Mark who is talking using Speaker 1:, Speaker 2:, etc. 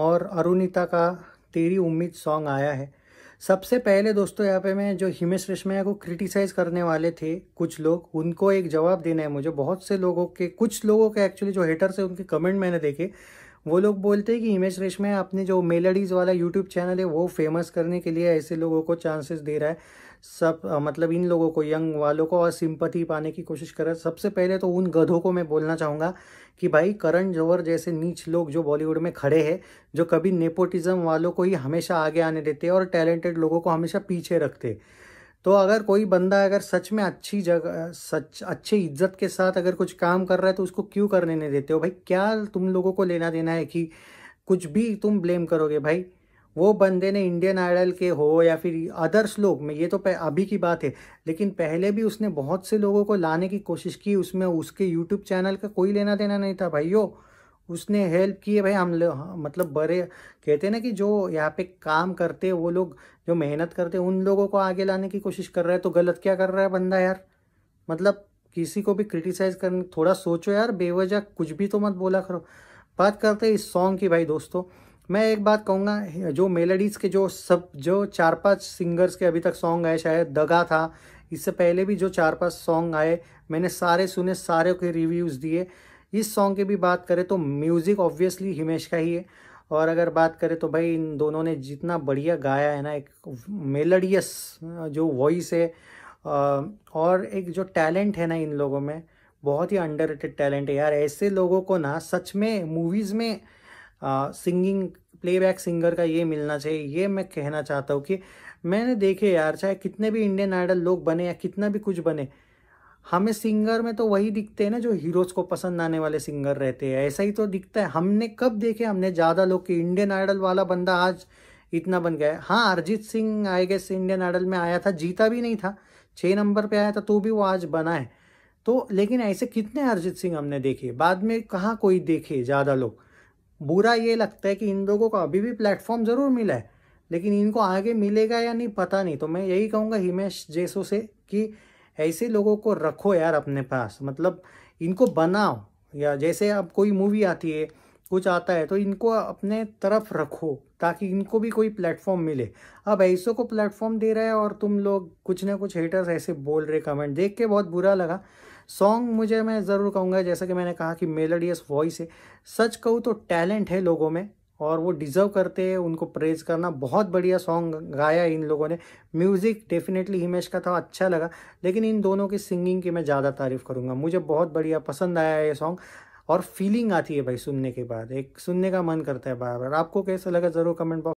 Speaker 1: और अरुणिता का तेरी उम्मीद सॉन्ग आया है सबसे पहले दोस्तों यहाँ पे मैं जो हिमेश रेशमिया को क्रिटिसाइज़ करने वाले थे कुछ लोग उनको एक जवाब देना है मुझे बहुत से लोगों के कुछ लोगों के एक्चुअली जो हेटर्स हैं उनके कमेंट मैंने देखे वो लोग बोलते हैं कि हिमेश रेशमिया अपने जो मेलोडीज़ वाला यूट्यूब चैनल है वो फेमस करने के लिए ऐसे लोगों को चांसेस दे रहा है सब मतलब इन लोगों को यंग वालों को और सिंपति पाने की कोशिश कर रहा है सबसे पहले तो उन गधों को मैं बोलना चाहूँगा कि भाई करण जौहर जैसे नीच लोग जो बॉलीवुड में खड़े हैं जो कभी नेपोटिज़म वालों को ही हमेशा आगे आने देते हैं और टैलेंटेड लोगों को हमेशा पीछे रखते हैं तो अगर कोई बंदा अगर सच में अच्छी जगह सच अच्छे इज्जत के साथ अगर कुछ काम कर रहा है तो उसको क्यों करने नहीं देते हो भाई क्या तुम लोगों को लेना देना है कि कुछ भी तुम ब्लेम करोगे भाई वो बंदे ने इंडियन आइडल के हो या फिर अदर्स लोग में ये तो अभी की बात है लेकिन पहले भी उसने बहुत से लोगों को लाने की कोशिश की उसमें उसके यूट्यूब चैनल का कोई लेना देना नहीं था भाइयों उसने हेल्प की है भाई हम लोग हाँ, मतलब बड़े कहते हैं ना कि जो यहाँ पे काम करते हैं वो लोग जो मेहनत करते हैं उन लोगों को आगे लाने की कोशिश कर रहा है तो गलत क्या कर रहा है बंदा यार मतलब किसी को भी क्रिटिसाइज करने थोड़ा सोचो यार बेवजह कुछ भी तो मत बोला करो बात करते हैं इस सॉन्ग की भाई दोस्तों मैं एक बात कहूँगा जो मेलोडीज़ के जो सब जो चार पांच सिंगर्स के अभी तक सॉन्ग आए शायद दगा था इससे पहले भी जो चार पांच सॉन्ग आए मैंने सारे सुने सारे के रिव्यूज़ दिए इस सॉन्ग की भी बात करें तो म्यूज़िक ऑब्वियसली हिमेश का ही है और अगर बात करें तो भाई इन दोनों ने जितना बढ़िया गाया है ना एक मेलोडियस जो वॉइस है और एक जो टैलेंट है ना इन लोगों में बहुत ही अंडर टैलेंट है यार ऐसे लोगों को ना सच में मूवीज़ में आ, सिंगिंग प्लेबैक सिंगर का ये मिलना चाहिए ये मैं कहना चाहता हूँ कि मैंने देखे यार चाहे कितने भी इंडियन आइडल लोग बने या कितना भी कुछ बने हमें सिंगर में तो वही दिखते हैं ना जो हीरोज को पसंद आने वाले सिंगर रहते हैं ऐसा ही तो दिखता है हमने कब देखे हमने ज़्यादा लोग कि इंडियन आइडल वाला बंदा आज इतना बन गया है हाँ Arijit Singh I guess Indian Idol में आया था जीता भी नहीं था छः नंबर पे आया था तो भी वो आज बना है तो लेकिन ऐसे कितने अरिजीत सिंह हमने देखे बाद में कहाँ कोई देखे ज़्यादा लोग बुरा ये लगता है कि इन लोगों को अभी भी प्लेटफॉर्म ज़रूर मिला है लेकिन इनको आगे मिलेगा या नहीं पता नहीं तो मैं यही कहूँगा हिमेश जैसो से कि ऐसे लोगों को रखो यार अपने पास मतलब इनको बनाओ या जैसे अब कोई मूवी आती है कुछ आता है तो इनको अपने तरफ रखो ताकि इनको भी कोई प्लेटफॉर्म मिले अब ऐसों को प्लेटफॉर्म दे रहे हैं और तुम लोग कुछ ना कुछ हेटर्स ऐसे बोल रहे कमेंट देख के बहुत बुरा लगा सॉन्ग मुझे मैं ज़रूर कहूँगा जैसा कि मैंने कहा कि मेलोडियस वॉइस है सच कहूँ तो टैलेंट है लोगों में और वो डिज़र्व करते हैं उनको प्रेज करना बहुत बढ़िया सॉन्ग गाया इन लोगों ने म्यूज़िक डेफिनेटली हिमेश का था अच्छा लगा लेकिन इन दोनों की सिंगिंग की मैं ज़्यादा तारीफ़ करूँगा मुझे बहुत बढ़िया पसंद आया ये सॉन्ग और फीलिंग आती है भाई सुनने के बाद एक सुनने का मन करता है बार बार आपको कैसा लगा ज़रूर कमेंट बॉक्स